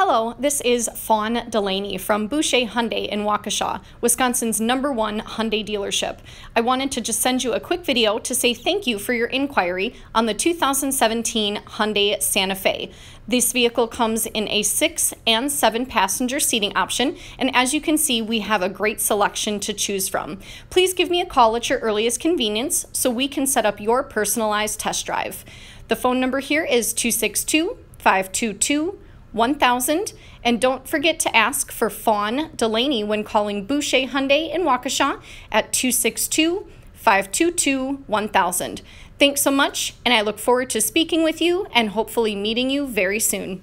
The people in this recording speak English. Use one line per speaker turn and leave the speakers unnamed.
Hello, this is Fawn Delaney from Boucher Hyundai in Waukesha, Wisconsin's number one Hyundai dealership. I wanted to just send you a quick video to say thank you for your inquiry on the 2017 Hyundai Santa Fe. This vehicle comes in a six and seven passenger seating option, and as you can see, we have a great selection to choose from. Please give me a call at your earliest convenience so we can set up your personalized test drive. The phone number here is 262 522 1000 and don't forget to ask for Fawn Delaney when calling Boucher Hyundai in Waukesha at 262 522 1000. Thanks so much, and I look forward to speaking with you and hopefully meeting you very soon.